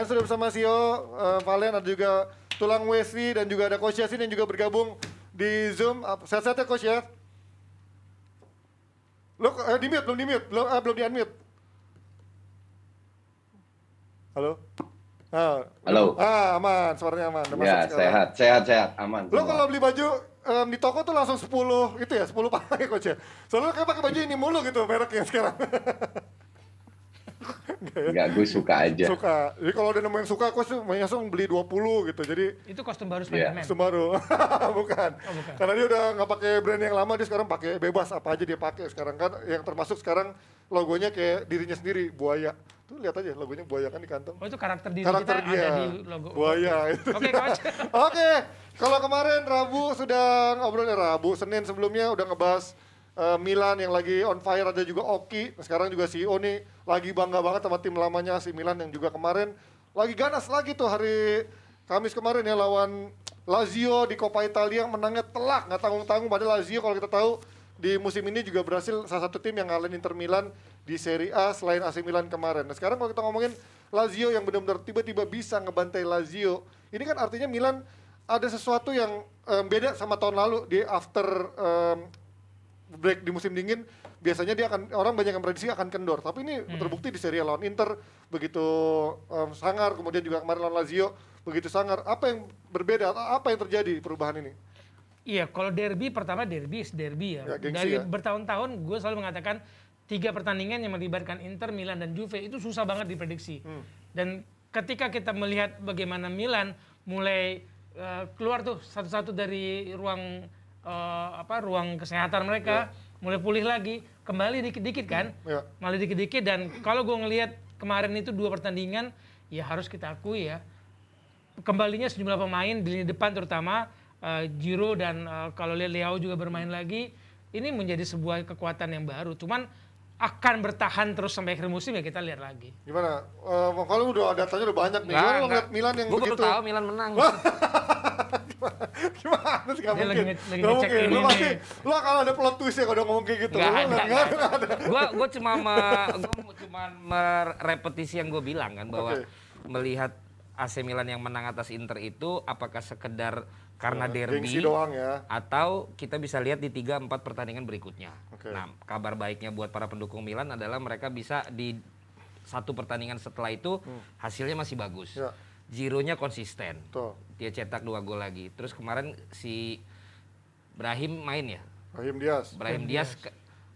Dan sudah bersama Sio, e uh, eh, Valen, ada juga Tulang Wesley dan juga ada Coach Yasin yang juga bergabung di Zoom. Sehat-sehat ya Coach ya? Lo eh, di mute, belum di mute, belum, eh, belum di unmute. Halo? Ah, Halo. Ah, aman, suaranya aman. Ya, sekarang. sehat, sehat, sehat, aman. Lo kalau beli baju um, di toko tuh langsung 10 itu ya, 10 pakai coach ya. Soalnya lo kan pakai baju ini mulu gitu mereknya sekarang. Enggak, gue suka aja. Suka. Jadi kalau udah nemuin suka, aku langsung beli 20 gitu. Jadi Itu kostum baru iya. Spider-Man. Yeah. Kostum baru. bukan. Oh, bukan. Karena dia udah nggak pakai brand yang lama, dia sekarang pakai bebas apa aja dia pakai sekarang kan yang termasuk sekarang logonya kayak dirinya sendiri, buaya. Tuh lihat aja logonya buaya kan di kantong. Oh, itu karakter diri karakter kita dia. ada di logo. Buaya Oke, Oke. Kalau kemarin Rabu sudah ngobrolnya Rabu, Senin sebelumnya udah ngebahas uh, Milan yang lagi on fire ada juga Oki sekarang juga CEO nih lagi bangga banget sama tim lamanya si Milan yang juga kemarin lagi ganas lagi tuh hari Kamis kemarin ya lawan Lazio di Coppa Italia menangnya telak nggak tanggung-tanggung padahal Lazio kalau kita tahu di musim ini juga berhasil salah satu tim yang ngalahin Inter Milan di Serie A selain AC Milan kemarin. Nah sekarang kalau kita ngomongin Lazio yang benar-benar tiba-tiba bisa ngebantai Lazio, ini kan artinya Milan ada sesuatu yang um, beda sama tahun lalu di after um, break di musim dingin biasanya dia akan orang banyak yang prediksi akan kendor tapi ini hmm. terbukti di seri lawan Inter begitu um, sangar kemudian juga kemarin lawan Lazio begitu sangar apa yang berbeda apa yang terjadi perubahan ini Iya, kalau derby pertama derby is derby ya. ya Dari ya. bertahun-tahun gue selalu mengatakan tiga pertandingan yang melibatkan Inter, Milan dan Juve itu susah banget diprediksi. Hmm. Dan ketika kita melihat bagaimana Milan mulai uh, keluar tuh satu-satu dari ruang uh, apa ruang kesehatan mereka yeah. mulai pulih lagi kembali dikit-dikit kan yeah. Iya. malah dikit-dikit dan kalau gue ngelihat kemarin itu dua pertandingan ya harus kita akui ya kembalinya sejumlah pemain di lini depan terutama uh, dan uh, kalau Leo juga bermain lagi ini menjadi sebuah kekuatan yang baru cuman akan bertahan terus sampai akhir musim ya kita lihat lagi. Gimana? Uh, kalau udah datanya udah banyak nih. Nah, ngeliat Milan yang gua begitu? Gue baru tahu Milan menang. gimana sih kamu mungkin? Lagi, lagi mungkin. Ini lu pasti, lu akan ada plot twist ya kalau ngomong kayak gitu. Gak ada, gak, gak ada. Gua, gua cuma me, gua cuma merepetisi yang gue bilang kan bahwa okay. melihat AC Milan yang menang atas Inter itu apakah sekedar karena ya, derby doang ya. atau kita bisa lihat di tiga empat pertandingan berikutnya. Okay. Nah, kabar baiknya buat para pendukung Milan adalah mereka bisa di satu pertandingan setelah itu hmm. hasilnya masih bagus. Ya. Zironya konsisten. Betul. Dia cetak dua gol lagi. Terus kemarin si Brahim main ya? Brahim Diaz. Brahim Diaz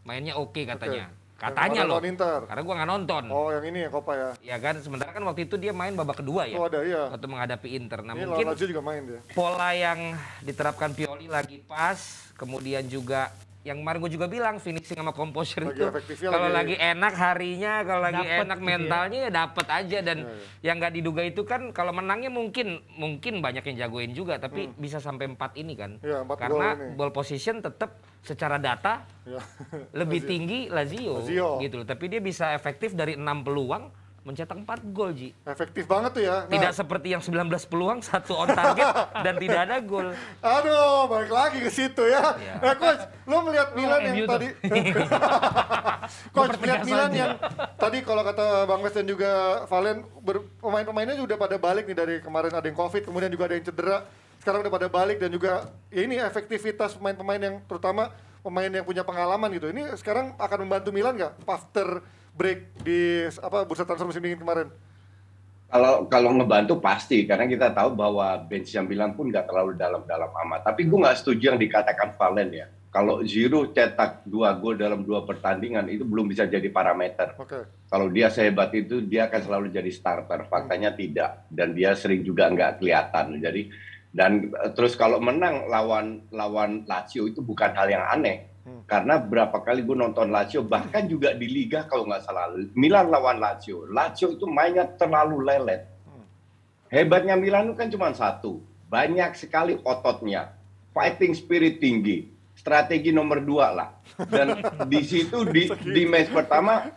mainnya oke okay katanya. Okay. Katanya loh. Karena gua nggak nonton. Oh, yang ini ya Copa ya. Ya kan, sementara kan waktu itu dia main babak kedua ya. Oh, ada iya. Waktu menghadapi Inter. Nah, ini mungkin juga main dia. Pola yang diterapkan Pioli lagi pas, kemudian juga yang kemarin gue juga bilang finishing sama komposer lagi itu ya, kalau lagi, ya. enak harinya kalau lagi enak gitu ya. mentalnya ya dapet aja dan ya, ya. yang nggak diduga itu kan kalau menangnya mungkin mungkin banyak yang jagoin juga tapi hmm. bisa sampai empat ini kan ya, 4 karena ini. ball position tetap secara data ya. lebih Lazio. tinggi Lazio, Lazio gitu loh tapi dia bisa efektif dari enam peluang mencetak 4 gol Ji. Efektif banget tuh ya. Nah. Tidak seperti yang 19 peluang, satu on target dan tidak ada gol. Aduh, balik lagi ke situ ya. ya. Eh coach, lo melihat Milan yang tadi iya. Coach melihat Milan yang tadi kalau kata Bang Wes dan juga Valen pemain-pemainnya sudah pada balik nih dari kemarin ada yang Covid, kemudian juga ada yang cedera. Sekarang udah pada balik dan juga ya ini efektivitas pemain-pemain yang terutama pemain yang punya pengalaman gitu. Ini sekarang akan membantu Milan nggak after break di apa bursa transfer musim dingin kemarin? Kalau kalau ngebantu pasti karena kita tahu bahwa bench yang bilang pun nggak terlalu dalam-dalam amat. Tapi gue nggak setuju yang dikatakan Valen ya. Kalau Ziru cetak dua gol dalam dua pertandingan itu belum bisa jadi parameter. Okay. Kalau dia sehebat itu dia akan selalu jadi starter. Faktanya hmm. tidak dan dia sering juga nggak kelihatan. Jadi dan eh, terus kalau menang lawan lawan Lazio itu bukan hal yang aneh Hmm. Karena berapa kali gue nonton Lazio, bahkan juga di Liga kalau nggak salah, Milan lawan Lazio. Lazio itu mainnya terlalu lelet. Hmm. Hebatnya Milan itu kan cuma satu, banyak sekali ototnya, fighting spirit tinggi, strategi nomor dua lah. Dan di situ di, di match pertama,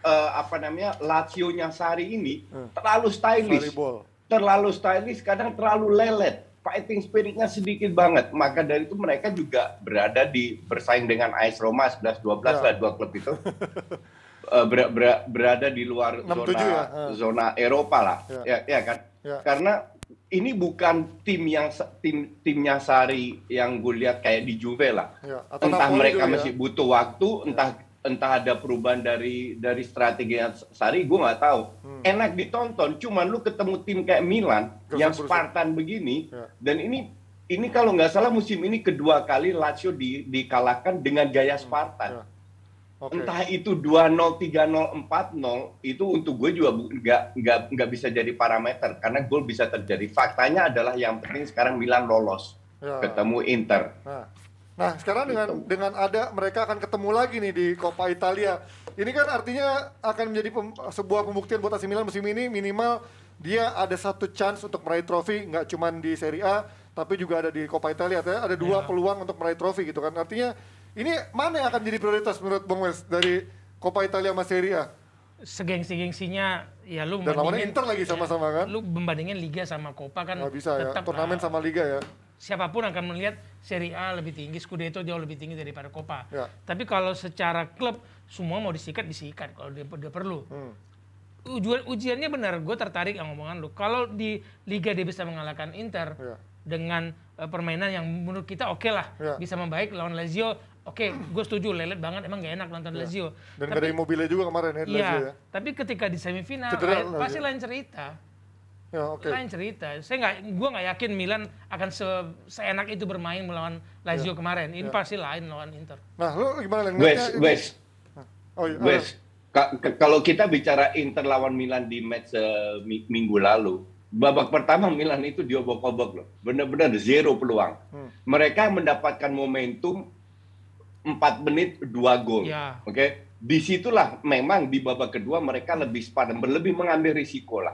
uh, apa namanya, Lazio-nya Sari ini hmm. terlalu stylish. Terlalu stylish, kadang terlalu lelet fighting spiritnya sedikit banget. Maka dari itu mereka juga berada di bersaing dengan AS Roma 11-12 ya. lah dua klub itu. ber, eh, ber, berada di luar zona ya. Ah. zona Eropa lah. Ya, ya, ya kan? Ya. Karena ini bukan tim yang tim timnya Sari yang gue lihat kayak di Juve lah. Ya, entah Napoli mereka masih ya. butuh waktu, entah ya entah ada perubahan dari dari strategi Sari gue nggak tahu hmm. enak ditonton cuman lu ketemu tim kayak Milan yang Spartan begini ya. dan ini ini kalau nggak salah musim ini kedua kali Lazio di, dikalahkan dengan gaya hmm. Spartan hmm. ya. okay. entah itu 2-0 3-0 4-0 itu untuk gue juga nggak nggak nggak bisa jadi parameter karena gol bisa terjadi faktanya adalah yang penting sekarang Milan lolos ya. ketemu Inter ya Nah, sekarang dengan gitu. dengan ada mereka akan ketemu lagi nih di Coppa Italia. Ini kan artinya akan menjadi pem, sebuah pembuktian buat AC Milan musim ini minimal dia ada satu chance untuk meraih trofi nggak cuma di Serie A tapi juga ada di Coppa Italia. Artinya ada dua ya. peluang untuk meraih trofi gitu kan. Artinya ini mana yang akan jadi prioritas menurut Bang Wes dari Coppa Italia sama Serie A? segengsi-gengsinya ya lu dan lawannya Inter lagi sama-sama iya, kan lu membandingin Liga sama Copa kan Gak bisa ya tetap, turnamen uh, sama Liga ya siapapun akan melihat seri A lebih tinggi, Scudetto jauh lebih tinggi daripada Copa. Ya. Tapi kalau secara klub semua mau disikat disikat kalau dia, dia perlu. Hmm. Ujian, ujiannya benar, gue tertarik yang omongan lu. Kalau di Liga dia bisa mengalahkan Inter ya. dengan uh, permainan yang menurut kita oke okay lah, ya. bisa membaik lawan Lazio. Oke, okay, gue setuju lelet banget emang gak enak nonton ya. Lazio. Dan tapi, gak ada Immobile juga kemarin ya, iya, Lazio ya. Tapi ketika di semifinal, eh, pasti lain cerita Ya, okay. Lain cerita. Saya nggak, gue nggak yakin Milan akan se seenak itu bermain melawan Lazio ya. kemarin. Ini ya. pasti lain lawan Inter. Nah, lu gimana? Wes, Wes, oh, West. Iya. Wes. kalau kita bicara Inter lawan Milan di match uh, minggu lalu, babak pertama Milan itu diobok-obok loh. Benar-benar zero peluang. Hmm. Mereka mendapatkan momentum empat menit dua gol. Ya. Oke. Okay? Disitulah memang di babak kedua mereka lebih sepadan, lebih mengambil risiko lah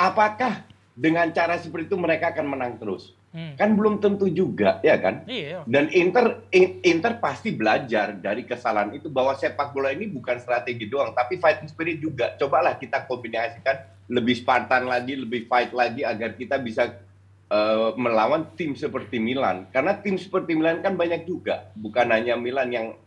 apakah dengan cara seperti itu mereka akan menang terus? Hmm. Kan belum tentu juga, ya kan? Iya. iya. Dan Inter Inter pasti belajar dari kesalahan itu bahwa sepak bola ini bukan strategi doang, tapi fighting spirit juga. Cobalah kita kombinasikan lebih Spartan lagi, lebih fight lagi agar kita bisa uh, melawan tim seperti Milan. Karena tim seperti Milan kan banyak juga, bukan hanya Milan yang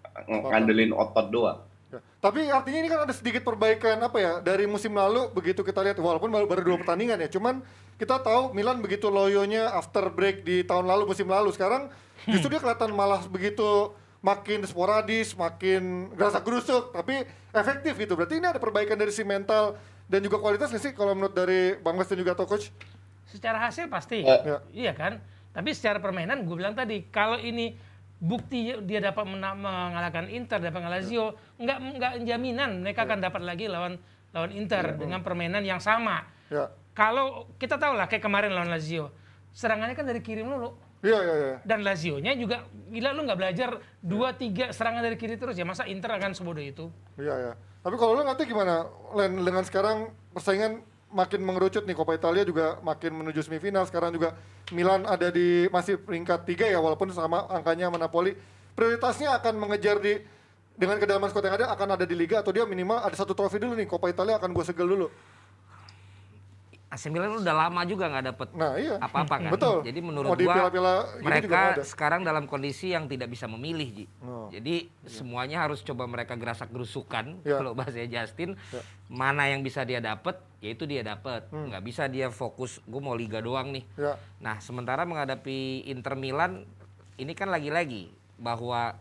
ngandelin otot doang. Ya. Tapi artinya ini kan ada sedikit perbaikan apa ya dari musim lalu begitu kita lihat walaupun baru, baru dua pertandingan ya. Cuman kita tahu Milan begitu loyonya after break di tahun lalu musim lalu. Sekarang hmm. justru dia kelihatan malah begitu makin sporadis, makin rasa gerusuk, tapi efektif gitu. Berarti ini ada perbaikan dari si mental dan juga kualitas nih sih kalau menurut dari Bang Mas dan juga Toko Coach? Secara hasil pasti, ya. Ya. iya kan. Tapi secara permainan gue bilang tadi, kalau ini bukti dia dapat mengalahkan Inter, dapat iya. Lazio, nggak nggak jaminan mereka iya. akan dapat lagi lawan lawan Inter iya, dengan permainan yang sama. Kalau kita tahu lah kayak kemarin lawan Lazio, serangannya kan dari kiri melulu. Iya, iya, iya. Dan Lazio-nya juga, gila lu nggak belajar dua tiga serangan dari kiri terus ya, masa Inter akan sebodoh itu? Iya, iya. Tapi kalau lu ngerti gimana, Len, dengan sekarang persaingan makin mengerucut nih Coppa Italia juga makin menuju semifinal sekarang juga Milan ada di masih peringkat tiga ya walaupun sama angkanya sama Napoli prioritasnya akan mengejar di dengan kedalaman skuad yang ada akan ada di liga atau dia minimal ada satu trofi dulu nih Coppa Italia akan gue segel dulu AC Milan udah lama juga nggak dapet nah, iya. apa-apa kan. Betul. Jadi menurut Mau gua pila gitu mereka sekarang dalam kondisi yang tidak bisa memilih Ji. Oh. Jadi yeah. semuanya harus coba mereka gerasak gerusukan yeah. kalau bahasanya Justin. Yeah. Mana yang bisa dia dapet, yaitu dia dapet. Hmm. Nggak bisa dia fokus, gue mau liga doang nih. Yeah. Nah sementara menghadapi Inter Milan, ini kan lagi-lagi bahwa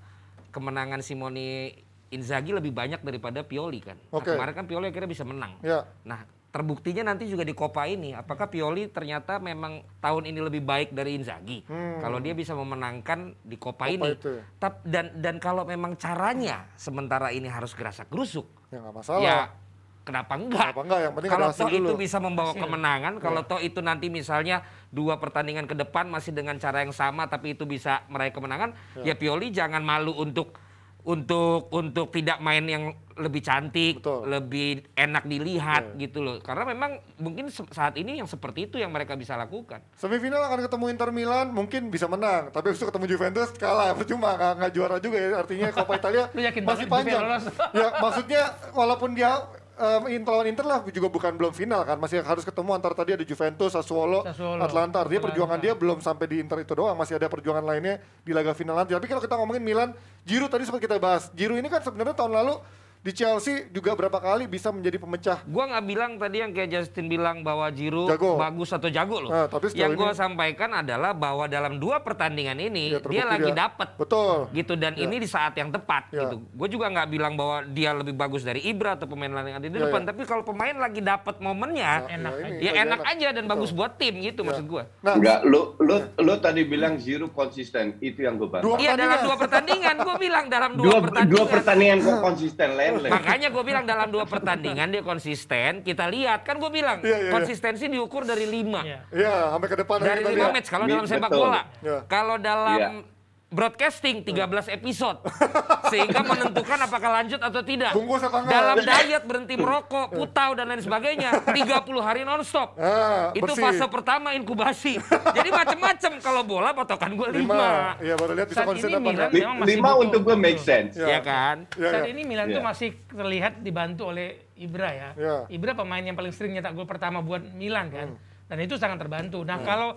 kemenangan Simone Inzaghi lebih banyak daripada Pioli kan. Nah, okay. kemarin kan Pioli akhirnya bisa menang. Yeah. Nah terbuktinya nanti juga di Copa ini, apakah Pioli ternyata memang tahun ini lebih baik dari Inzaghi? Hmm. Kalau dia bisa memenangkan di Copa, Copa ini, itu. Ya. dan dan kalau memang caranya sementara ini harus gerasak gerusuk, ya nggak masalah. Ya, Kenapa enggak? Kenapa enggak? Yang penting kalau toh dulu. itu bisa membawa iya. kemenangan, kalau ya. toh itu nanti misalnya dua pertandingan ke depan masih dengan cara yang sama tapi itu bisa meraih kemenangan, ya, ya Pioli jangan malu untuk untuk untuk tidak main yang lebih cantik, Betul. lebih enak dilihat yeah. gitu loh. Karena memang mungkin saat ini yang seperti itu yang mereka bisa lakukan. Semifinal akan ketemu Inter Milan, mungkin bisa menang, tapi besok ketemu Juventus kalah percuma nggak juara juga ya. Artinya Coppa Italia masih panjang. ya maksudnya walaupun dia um, lawan Inter lah juga bukan belum final kan, masih harus ketemu antara tadi ada Juventus, Sassuolo, Sassuolo. Atlanta. Artinya perjuangan dia belum sampai di Inter itu doang, masih ada perjuangan lainnya di laga final nanti. Tapi kalau kita ngomongin Milan, Giroud tadi sempat kita bahas. Giroud ini kan sebenarnya tahun lalu di Chelsea juga berapa kali bisa menjadi pemecah. Gua nggak bilang tadi yang kayak Justin bilang bahwa Giroud jago. bagus atau jago loh. Nah, tapi yang gue sampaikan adalah bahwa dalam dua pertandingan ini ya, dia lagi ya. dapat. Betul. Gitu dan ya. ini di saat yang tepat ya. gitu. Gue juga nggak bilang bahwa dia lebih bagus dari Ibra atau pemain lain yang ada di iya, depan, ya. tapi kalau pemain lagi dapat momennya iya, iya, ya, enak ya, ini, ya enak, enak aja dan Betul. bagus buat tim gitu ya. maksud gue. Nah, nggak, lu lu lu tadi bilang Giroud konsisten, itu yang gue bahas. Iya, dalam dua pertandingan gue bilang dalam dua, dua pertandingan. Dua pertandingan konsisten, Le Makanya gue bilang dalam dua pertandingan dia konsisten. Kita lihat kan gue bilang yeah, yeah, iya. konsistensi diukur dari lima. Iya yeah. yeah, sampai ke depan. Dari lima match kalau dalam sepak bola. Yeah. Kalau dalam yeah broadcasting 13 episode sehingga menentukan apakah lanjut atau tidak. Dalam diet berhenti merokok, putau dan lain sebagainya 30 hari nonstop. Ah, itu fase pertama inkubasi. Jadi macam-macam kalau bola patokan gue 5. Iya baru lihat bisa konsen apa memang masih 5 untuk gue make sense. Ya, ya kan? Ya, Saat iya. ini Milan ya. tuh iya. masih terlihat dibantu oleh Ibra ya. ya. Ibra pemain yang paling sering nyetak gol pertama buat Milan kan. Hmm. Dan itu sangat terbantu. Nah, hmm. kalau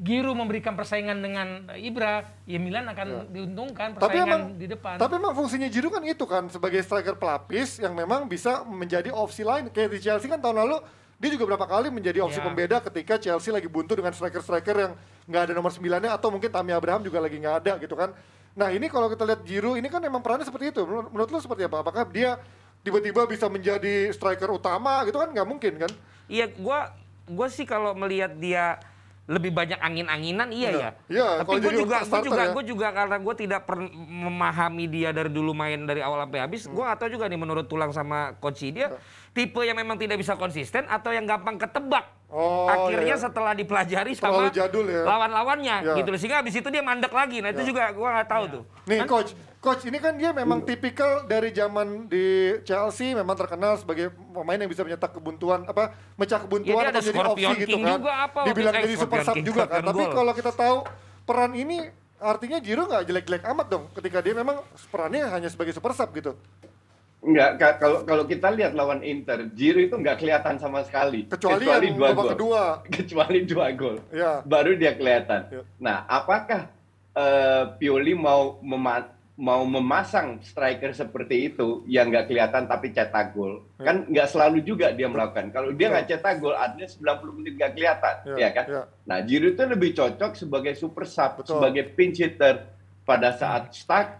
Giroud memberikan persaingan dengan Ibra, ya Milan akan ya. diuntungkan persaingan tapi emang, di depan. Tapi emang fungsinya Giroud kan itu kan sebagai striker pelapis yang memang bisa menjadi opsi lain. Kayak di Chelsea kan tahun lalu dia juga berapa kali menjadi opsi ya. pembeda ketika Chelsea lagi buntu dengan striker-striker yang nggak ada nomor sembilannya atau mungkin Tammy Abraham juga lagi nggak ada gitu kan. Nah ini kalau kita lihat Giroud ini kan memang perannya seperti itu. Menurut, lo seperti apa? Apakah dia tiba-tiba bisa menjadi striker utama gitu kan nggak mungkin kan? Iya, gua gue sih kalau melihat dia lebih banyak angin-anginan iya, iya. ya. Iya, tapi gue juga gue juga ya. gue juga karena gue tidak memahami dia dari dulu main dari awal sampai habis, hmm. gue atau juga nih menurut tulang sama coach dia hmm. Iya. tipe yang memang tidak bisa konsisten atau yang gampang ketebak. Oh, akhirnya iya. setelah dipelajari Terlalu sama ya. lawan-lawannya ya. gitu sehingga habis itu dia mandek lagi. Nah, itu ya. juga gue nggak tahu ya. tuh. Nih, kan? coach, Coach ini kan dia memang hmm. tipikal dari zaman di Chelsea memang terkenal sebagai pemain yang bisa mencetak kebuntuan apa mecah kebuntuan ya, atau opsi gitu kan. apa Dibilang jadi super sub juga kan. Tapi kalau kita tahu peran ini artinya Jiro nggak jelek-jelek amat dong ketika dia memang perannya hanya sebagai super sub gitu. Enggak, kalau kalau kita lihat lawan Inter, Jiro itu nggak kelihatan sama sekali. Kecuali, kecuali dua gol. Kedua. Kecuali dua gol. Ya. Baru dia kelihatan. Ya. Nah, apakah uh, Pioli mau meman mau memasang striker seperti itu yang nggak kelihatan tapi cetak gol ya. kan nggak selalu juga dia melakukan kalau dia nggak ya. cetak gol artinya 90 menit nggak kelihatan ya, ya kan ya. nah Giroud itu lebih cocok sebagai super sub Betul. sebagai pinch hitter pada saat stuck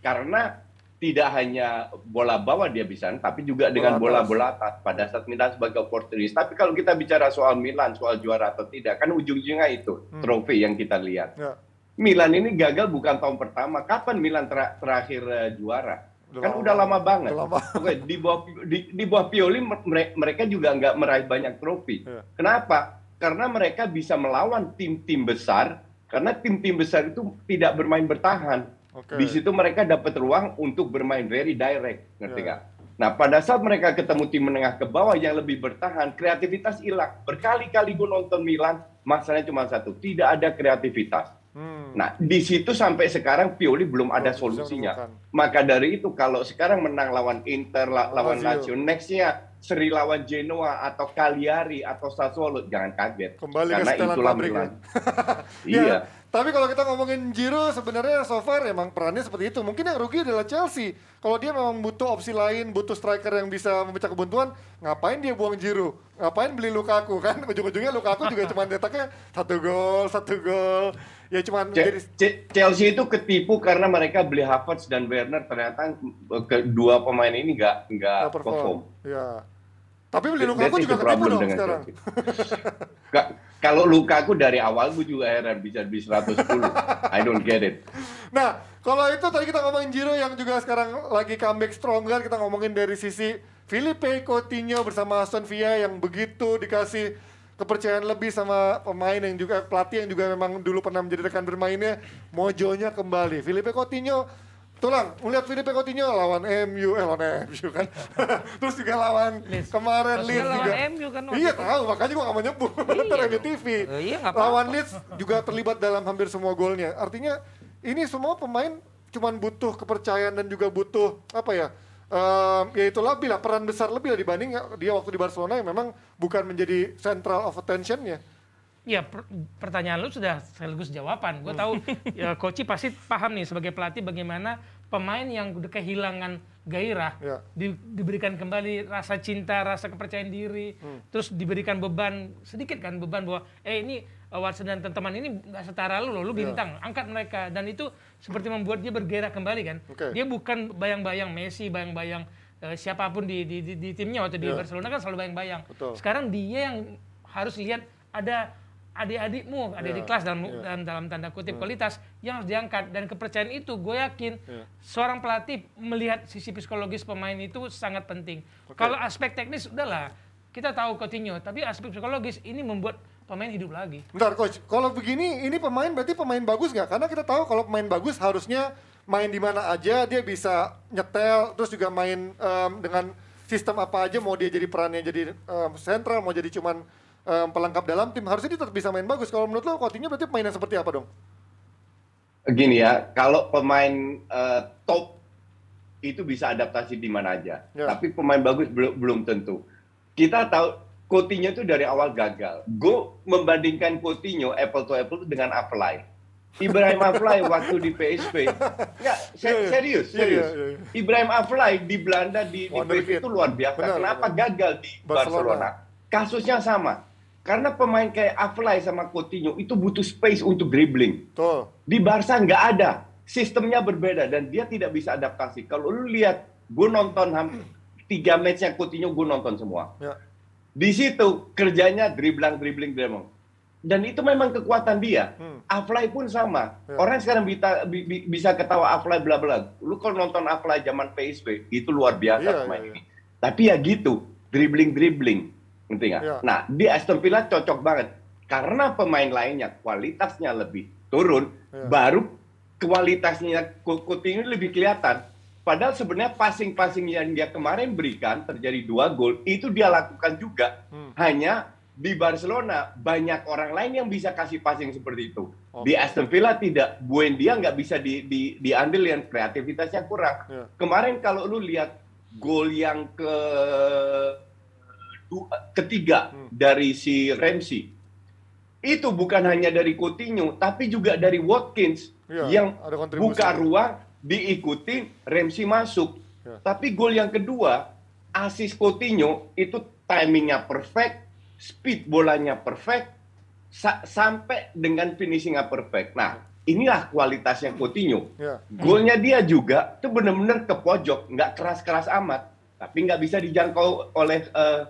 karena tidak hanya bola bawah dia bisa tapi juga dengan bola-bola atas pada saat Milan sebagai oportunis tapi kalau kita bicara soal Milan soal juara atau tidak kan ujung-ujungnya itu hmm. trofi yang kita lihat ya. Milan ini gagal bukan tahun pertama. Kapan Milan ter terakhir uh, juara? Udah kan lama, udah lama banget. Udah lama. Oke, di bawah di, di bawah Pioli mereka juga nggak meraih banyak trofi. Yeah. Kenapa? Karena mereka bisa melawan tim-tim besar. Karena tim-tim besar itu tidak bermain bertahan. Okay. Di situ mereka dapat ruang untuk bermain very direct, ngerti iya. nggak? Yeah. Nah, pada saat mereka ketemu tim menengah ke bawah yang lebih bertahan, kreativitas hilang. Berkali-kali gue nonton Milan, masalahnya cuma satu, tidak ada kreativitas Hmm. Nah, di situ sampai sekarang Pioli belum ada belum solusinya. Maka dari itu kalau sekarang menang lawan Inter, lawan Lazio, nextnya Seri lawan Genoa atau Cagliari atau Sassuolo, jangan kaget. Kembali Karena ke itulah Milan. Ya. iya. Ya, tapi kalau kita ngomongin jiru sebenarnya so far emang perannya seperti itu. Mungkin yang rugi adalah Chelsea. Kalau dia memang butuh opsi lain, butuh striker yang bisa memecah kebuntuan, ngapain dia buang jiru? Ngapain beli Lukaku kan? Ujung-ujungnya Lukaku juga cuma detaknya satu gol, satu gol. Ya cuma Chelsea itu ketipu karena mereka beli Havertz dan Werner ternyata kedua pemain ini nggak nggak perform. perform. Ya. Tapi beli aku juga ketemu dong sekarang. kalau luka aku dari awal gue juga heran bisa di 110. I don't get it. Nah, kalau itu tadi kita ngomongin Jiro yang juga sekarang lagi comeback strong kan kita ngomongin dari sisi Filipe Coutinho bersama Aston Villa yang begitu dikasih kepercayaan lebih sama pemain yang juga pelatih yang juga memang dulu pernah menjadi rekan bermainnya mojonya kembali. Filipe Coutinho Tulang, melihat Filipe Coutinho lawan MU, eh lawan MU kan. Terus juga lawan Liz. kemarin Leeds juga. Lawan MU kan. Iya tahu, makanya gua gak mau nyebut. Iya. Ntar MU TV. Eh, iya, apa -apa. Lawan Leeds juga terlibat dalam hampir semua golnya. Artinya ini semua pemain cuma butuh kepercayaan dan juga butuh apa ya? um, ya itu lebih lah peran besar lebih lah dibanding dia waktu di Barcelona yang memang bukan menjadi central of attentionnya. Ya per pertanyaan lu sudah sekaligus jawaban. Gue tahu ya Koci pasti paham nih sebagai pelatih bagaimana pemain yang udah kehilangan gairah ya. di diberikan kembali rasa cinta, rasa kepercayaan diri, hmm. terus diberikan beban sedikit kan beban bahwa eh ini Watson dan teman-teman ini nggak setara lu loh, lu ya. bintang, ya. angkat mereka dan itu seperti membuat dia bergerak kembali kan. Okay. Dia bukan bayang-bayang Messi, bayang-bayang uh, siapapun di, di, di, di timnya waktu ya. di Barcelona kan selalu bayang-bayang. Sekarang dia yang harus lihat ada adik-adikmu, adik-adik yeah. kelas dalam, yeah. dalam dalam tanda kutip yeah. kualitas yang harus diangkat dan kepercayaan itu gue yakin yeah. seorang pelatih melihat sisi psikologis pemain itu sangat penting. Okay. Kalau aspek teknis udahlah kita tahu Coutinho, tapi aspek psikologis ini membuat pemain hidup lagi. Bentar coach, kalau begini ini pemain berarti pemain bagus nggak? Karena kita tahu kalau pemain bagus harusnya main di mana aja dia bisa nyetel terus juga main um, dengan sistem apa aja mau dia jadi perannya jadi um, sentral mau jadi cuman um, pelengkap dalam tim harusnya dia tetap bisa main bagus. Kalau menurut lo Coutinho berarti pemain yang seperti apa dong? Gini ya, kalau pemain uh, top itu bisa adaptasi di mana aja. Yeah. Tapi pemain bagus belum belum tentu. Kita tahu Coutinho itu dari awal gagal. Gue membandingkan Coutinho apple to apple dengan Apelai. Ibrahim Afly waktu di PSP. Ya, Enggak, ya, ya. serius, serius. Yeah, yeah, yeah. Ibrahim Afly di Belanda di, di PSP itu luar biasa. Benar, Kenapa benar. gagal di Barcelona. Barcelona? Kasusnya sama. Karena pemain kayak Aflai sama Coutinho itu butuh space untuk dribbling. Tuh. Di Barca nggak ada. Sistemnya berbeda dan dia tidak bisa adaptasi. Kalau lu lihat, gue nonton tiga match yang Coutinho gue nonton semua. Ya. Di situ kerjanya dribbling, dribbling, dribbling. Dan itu memang kekuatan dia. Hmm. Aflai pun sama. Ya. Orang sekarang bisa, bi, bisa ketawa Aflai bla bla. Lu kalau nonton Aflai zaman PSV itu luar biasa ya, ya, ya. Tapi ya gitu, dribbling, dribbling Ngerti nggak? Ya. Nah, di Aston Villa cocok banget karena pemain lainnya kualitasnya lebih turun, ya. baru kualitasnya ini lebih kelihatan. Padahal sebenarnya passing-passing yang dia kemarin berikan terjadi dua gol itu dia lakukan juga. Hmm. Hanya di Barcelona banyak orang lain yang bisa kasih passing seperti itu. Okay. Di Aston Villa tidak, Buendia nggak bisa di, di, diambil yang kreativitasnya kurang. Yeah. Kemarin kalau lu lihat gol yang ke ketiga hmm. dari si Ramsey itu bukan hanya dari Coutinho tapi juga dari Watkins ya, yang buka ruang diikuti Ramsey masuk. Ya. Tapi gol yang kedua asis Coutinho itu timingnya perfect, speed bolanya perfect sa sampai dengan finishingnya perfect. Nah inilah kualitasnya Coutinho. Ya. Golnya dia juga itu benar-benar ke pojok, nggak keras-keras amat, tapi nggak bisa dijangkau oleh uh,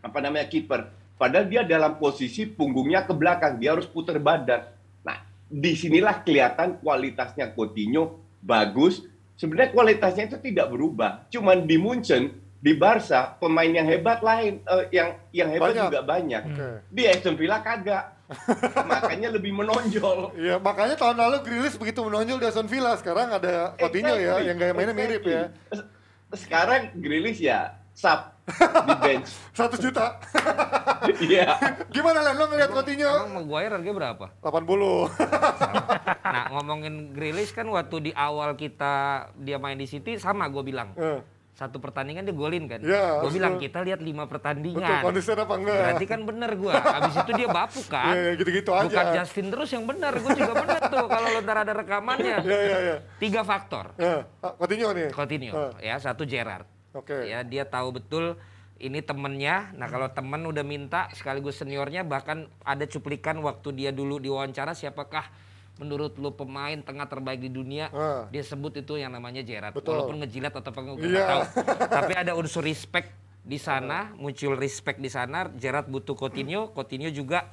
apa namanya kiper. Padahal dia dalam posisi punggungnya ke belakang, dia harus putar badan. Nah, disinilah kelihatan kualitasnya Coutinho bagus. Sebenarnya kualitasnya itu tidak berubah. Cuman di Munchen, di Barca pemain yang hebat lain, uh, yang yang hebat banyak. juga banyak. Okay. Di Aston Villa kagak. makanya lebih menonjol. Iya, makanya tahun lalu Grilis begitu menonjol di Aston Villa, sekarang ada Coutinho ya, exactly. ya yang gaya mainnya mirip ya. Sekarang Grilis ya sub di bench. 100 juta. Iya. Gimana lah lo ngeliat Coutinho? Emang Maguire harganya berapa? 80. nah, ngomongin Grealish kan waktu di awal kita dia main di City sama gue bilang. Uh. Satu pertandingan dia golin kan. Ya, gue bilang kita lihat lima pertandingan. Betul, kondisian apa enggak? Berarti kan bener gue. Abis itu dia bapuk kan. Iya, ya, gitu-gitu aja. Bukan Justin terus yang bener. Gue juga bener tuh kalau lo ada rekamannya. Iya, iya, iya. Tiga faktor. Iya. Coutinho nih? Coutinho. Uh. Ya, satu Gerard Oke. Okay. Ya dia tahu betul ini temennya. Nah kalau temen udah minta sekaligus seniornya bahkan ada cuplikan waktu dia dulu diwawancara siapakah menurut lu pemain tengah terbaik di dunia uh. dia sebut itu yang namanya Jerat. walaupun ngejilat atau apa nggak yeah. tahu iya. tapi ada unsur respect di sana uh. muncul respect di sana Jerat butuh Coutinho Coutinho juga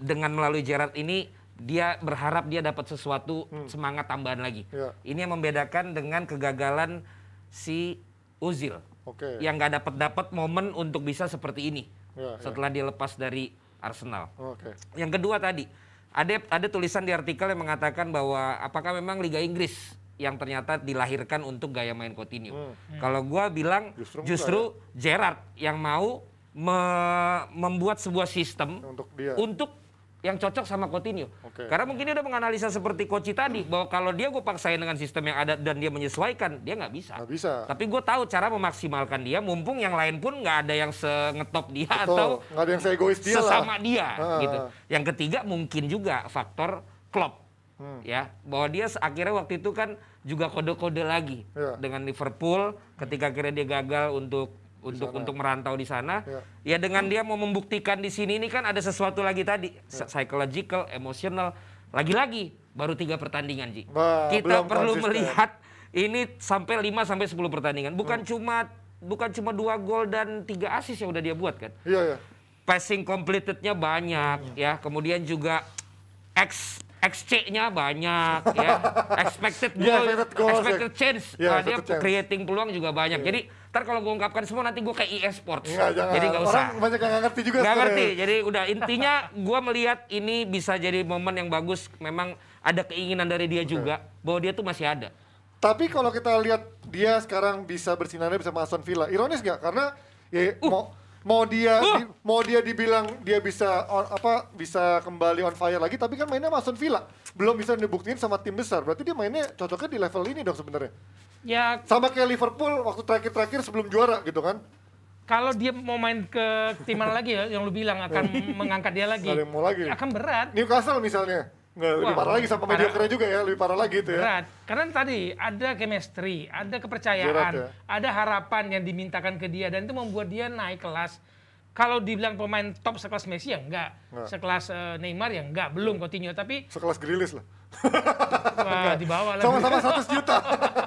dengan melalui Jerat ini dia berharap dia dapat sesuatu hmm. semangat tambahan lagi yeah. ini yang membedakan dengan kegagalan si Uzil, okay. yang gak dapat dapat momen untuk bisa seperti ini yeah, ya. setelah yeah. dia dari Arsenal. Okay. Yang kedua tadi ada ada tulisan di artikel yang mengatakan bahwa apakah memang Liga Inggris yang ternyata dilahirkan untuk gaya main Coutinho. Hmm. hmm. Kalau gue bilang justru, justru ya. Gerard yang mau me membuat sebuah sistem untuk, dia. untuk yang cocok sama Coutinho. Okay. Karena mungkin dia udah menganalisa seperti Koci tadi hmm. bahwa kalau dia gue paksain dengan sistem yang ada dan dia menyesuaikan, dia nggak bisa. Gak bisa. Tapi gue tahu cara memaksimalkan dia, mumpung yang lain pun nggak ada yang sengetop dia Betul. atau nggak ada yang egois dia sesama lah. dia Ha. Ah. gitu. Yang ketiga mungkin juga faktor Klopp. Hmm. Ya, bahwa dia akhirnya waktu itu kan juga kode-kode lagi yeah. dengan Liverpool ketika akhirnya dia gagal untuk untuk sana. untuk merantau di sana. Ya. ya dengan dia mau membuktikan di sini ini kan ada sesuatu lagi tadi ya. psychological, emotional. Lagi-lagi baru tiga pertandingan Ji. Bah, Kita perlu konsisten. melihat ini sampai 5 sampai 10 pertandingan. Bukan hmm. cuma bukan cuma dua gol dan tiga asis yang udah dia buat kan. Iya, iya. Passing completednya banyak hmm. ya. Kemudian juga X XC-nya banyak ya. Expected goal, yeah, expected, goal, expected ya. chance, yeah, nah, dia chance. creating peluang juga banyak. Yeah. Jadi Ntar kalau gue ungkapkan semua nanti gue kayak EA Sports. Jadi nggak usah. Orang banyak yang gak ngerti juga. Gak ngerti. Jadi udah intinya gue melihat ini bisa jadi momen yang bagus. Memang ada keinginan dari dia juga okay. bahwa dia tuh masih ada. Tapi kalau kita lihat dia sekarang bisa bersinarnya bisa Aston Villa, ironis gak? Karena ya uh. mau mau dia uh. di, mau dia dibilang dia bisa or, apa bisa kembali on fire lagi, tapi kan mainnya Aston Villa belum bisa dibuktiin sama tim besar. Berarti dia mainnya cocoknya di level ini dong sebenarnya. Ya. Sama kayak Liverpool waktu terakhir-terakhir sebelum juara gitu kan. Kalau dia mau main ke tim lagi ya, yang lu bilang akan mengangkat dia lagi. Ada yang mau lagi. Akan berat. Newcastle misalnya. Nggak, lebih parah lagi sama media keren juga ya, lebih parah lagi itu ya. Berat. Karena tadi ada chemistry, ada kepercayaan, ya? ada harapan yang dimintakan ke dia dan itu membuat dia naik kelas kalau dibilang pemain top sekelas Messi ya enggak, enggak. sekelas uh, Neymar ya enggak, belum Coutinho tapi sekelas Grilis lah. Wah, di bawah lah. Sama-sama 100 juta.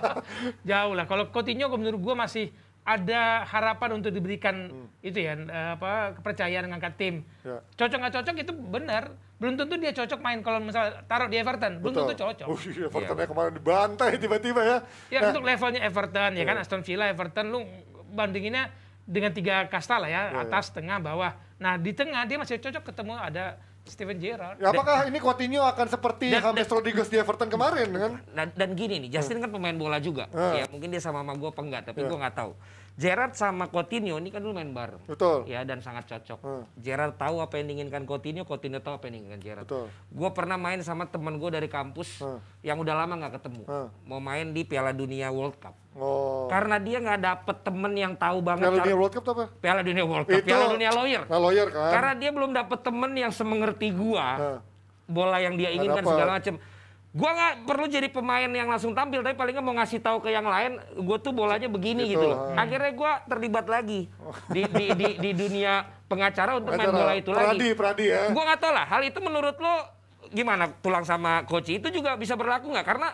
Jauh lah. Kalau Coutinho menurut gue masih ada harapan untuk diberikan hmm. itu ya eh, apa kepercayaan ngangkat tim. Ya. Cocok nggak cocok itu benar. Belum tentu dia cocok main kalau misalnya taruh di Everton, belum tentu cocok. Oh, iya, Everton ya, ya kemarin dibantai tiba-tiba ya. Ya nah. untuk levelnya Everton ya, kan? ya kan Aston Villa, Everton lu bandinginnya dengan tiga kasta lah ya, ya atas, ya. tengah, bawah. Nah, di tengah dia masih cocok ketemu ada Steven Gerrard. Ya, apakah dan, ini Coutinho akan seperti James Rodriguez di Everton kemarin kan? Dan, dan gini nih, Justin hmm. kan pemain bola juga. Hmm. Ya, mungkin dia sama sama gue apa enggak, tapi iya. gue nggak tahu. Gerard sama Coutinho ini kan dulu main bareng. Betul. Ya dan sangat cocok. Hmm. Gerard tahu apa yang diinginkan Coutinho, Coutinho tahu apa yang diinginkan Gerard. Betul. Gue pernah main sama teman gue dari kampus hmm. yang udah lama nggak ketemu. Hmm. Mau main di Piala Dunia World Cup. Oh. Karena dia nggak dapet temen yang tahu banget. Piala Dunia World Cup apa? Piala Dunia World Cup. Itu, Piala Dunia Lawyer. Nah, lawyer kan. Karena dia belum dapet temen yang semengerti gua. Hmm. Bola yang dia inginkan segala macam gue nggak perlu jadi pemain yang langsung tampil, tapi paling mau ngasih tahu ke yang lain, gue tuh bolanya begini gitu, gitu loh. Hmm. Akhirnya gue terlibat lagi oh. di, di, di, di dunia pengacara untuk pengacara main bola itu pradi, lagi. Pradi ya. Gue nggak tahu lah. Hal itu menurut lo gimana? Tulang sama coach itu juga bisa berlaku nggak? Karena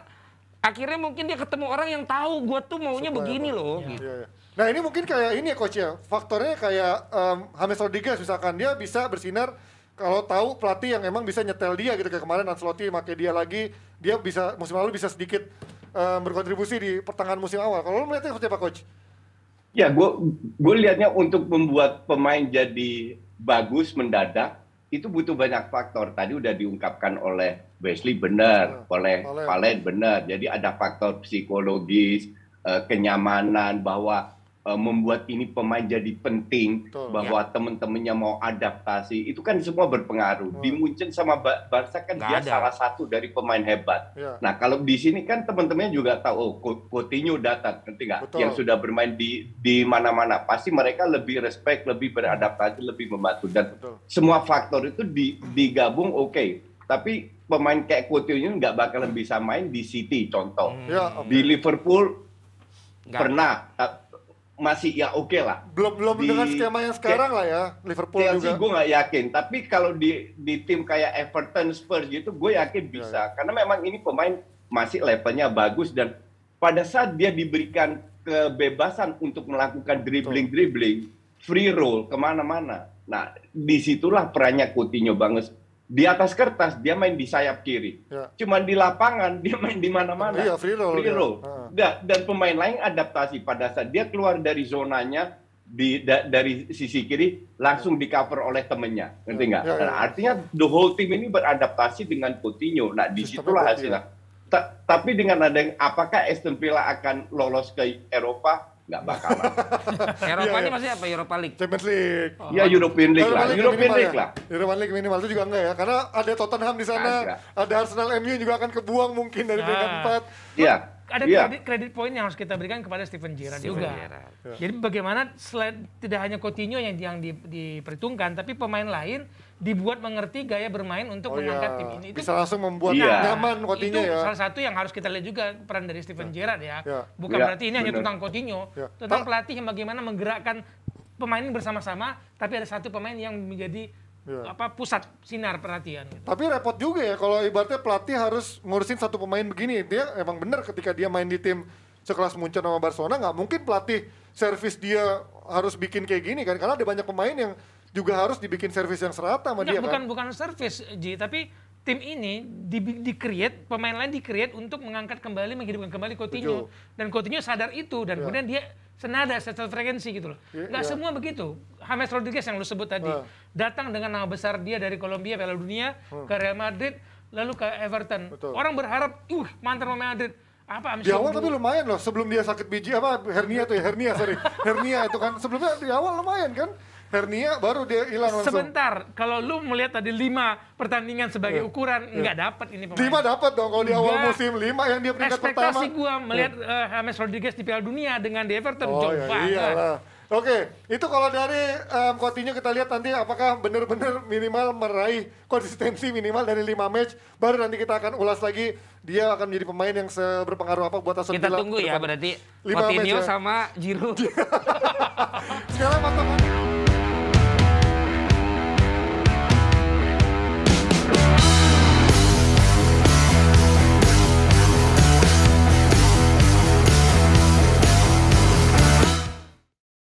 akhirnya mungkin dia ketemu orang yang tahu gue tuh maunya Supaya begini apa. loh. Ya. Gitu. Iya, iya. Nah ini mungkin kayak ini ya coach ya. Faktornya kayak um, James Rodriguez misalkan dia bisa bersinar kalau tahu pelatih yang emang bisa nyetel dia gitu kayak kemarin Ancelotti pakai dia lagi dia bisa musim lalu bisa sedikit um, berkontribusi di pertengahan musim awal kalau lo melihatnya seperti apa coach? Ya gue gue liatnya untuk membuat pemain jadi bagus mendadak itu butuh banyak faktor tadi udah diungkapkan oleh Wesley benar ya, oleh Valen benar jadi ada faktor psikologis eh, kenyamanan bahwa Eh, membuat ini pemain jadi penting Betul, bahwa ya. temen-temennya mau adaptasi itu kan semua berpengaruh. Hmm. Di Munchen sama Barca kan Gak dia ada. salah satu dari pemain hebat. Ya. Nah kalau di sini kan teman-temannya juga tahu oh Coutinho datang nanti nggak yang sudah bermain di di mana-mana pasti mereka lebih respect, lebih beradaptasi, lebih membantu dan Betul. semua faktor itu di, digabung oke. Okay. Tapi pemain kayak Coutinho nggak bakalan bisa main di City contoh. Hmm. Ya, okay. Di Liverpool Enggak. pernah masih ya oke okay lah. Belum belum di, dengan skema yang sekarang ke, lah ya Liverpool Chelsea juga. gue nggak yakin, tapi kalau di di tim kayak Everton, Spurs gitu, gue yakin iya. bisa. Ya. Karena memang ini pemain masih levelnya bagus dan pada saat dia diberikan kebebasan untuk melakukan dribbling dribbling, free roll kemana-mana. Nah disitulah perannya Coutinho banget di atas kertas dia main di sayap kiri. Ya. Cuman di lapangan dia main di mana-mana. Iya, free roll. Free iya. roll. Ya. Dan, pemain lain adaptasi pada saat dia keluar dari zonanya di da, dari sisi kiri langsung di cover oleh temennya. Ngerti ya. nggak? Ya, ya, ya. Nah, artinya the whole team ini beradaptasi dengan Coutinho. Nah, di situlah hasilnya. Ta tapi dengan ada apakah Aston Villa akan lolos ke Eropa? nggak bakalan. Eropa iya, ini iya. maksudnya apa? Eropa League? Champions League. Oh. Ya European League Europa lah. League European League, League ya? lah. European League minimal itu juga enggak ya. Karena ada Tottenham di sana, ada, ada Arsenal MU juga akan kebuang mungkin dari nah. 4. Iya. Ada ya. kredit, kredit poin yang harus kita berikan kepada Steven Gerrard juga. Gerard. Iya. Jadi bagaimana selain tidak hanya Coutinho yang yang di, diperhitungkan, tapi pemain lain dibuat mengerti gaya bermain untuk oh, mengangkat iya. tim ini. Itu bisa langsung membuat iya. nyaman Coutinho itu ya. salah satu yang harus kita lihat juga peran dari Steven iya. Gerrard ya. ya. Bukan yeah. berarti ini bener. hanya iya. tentang Coutinho, yeah. tentang Ta pelatih yang bagaimana menggerakkan pemain bersama-sama tapi ada satu pemain yang menjadi yeah. apa pusat sinar perhatian. Gitu. Tapi repot juga ya kalau ibaratnya pelatih harus ngurusin satu pemain begini. Dia emang benar ketika dia main di tim sekelas Munchen sama Barcelona nggak mungkin pelatih servis dia harus bikin kayak gini kan karena ada banyak pemain yang juga harus dibikin servis yang serata sama Enggak, dia bukan, kan? Bukan servis, Ji, tapi tim ini di, di create pemain lain di create untuk mengangkat kembali menghidupkan kembali Coutinho Tujuh. dan Coutinho sadar itu dan yeah. kemudian dia senada setel frekuensi gitu loh. Yeah, iya, Gak yeah. semua begitu. James Rodriguez yang lu sebut tadi iya. datang dengan nama besar dia dari Kolombia Piala Dunia hmm. ke Real Madrid lalu ke Everton. Betul. Orang berharap uh mantan pemain Madrid apa di awal tapi lumayan loh sebelum dia sakit biji apa hernia tuh ya hernia sorry hernia itu kan sebelumnya di awal lumayan kan hernia baru dia hilang langsung. Sebentar, kalau lu melihat tadi lima pertandingan sebagai yeah. ukuran yeah. nggak dapat ini pemain. Lima dapat dong kalau di awal musim lima yang dia peringkat ekspektasi pertama. Ekspektasi gua iya. melihat yeah. uh, James Rodriguez di Piala Dunia dengan di Everton oh, jauh iya, banget. Oke, itu kalau dari eh, um, Coutinho kita lihat nanti apakah benar-benar minimal meraih konsistensi minimal dari 5 match. Baru nanti kita akan ulas lagi dia akan menjadi pemain yang seberpengaruh apa buat Aston Kita tunggu ya berarti Coutinho match, ya. sama Giroud. Sekarang mata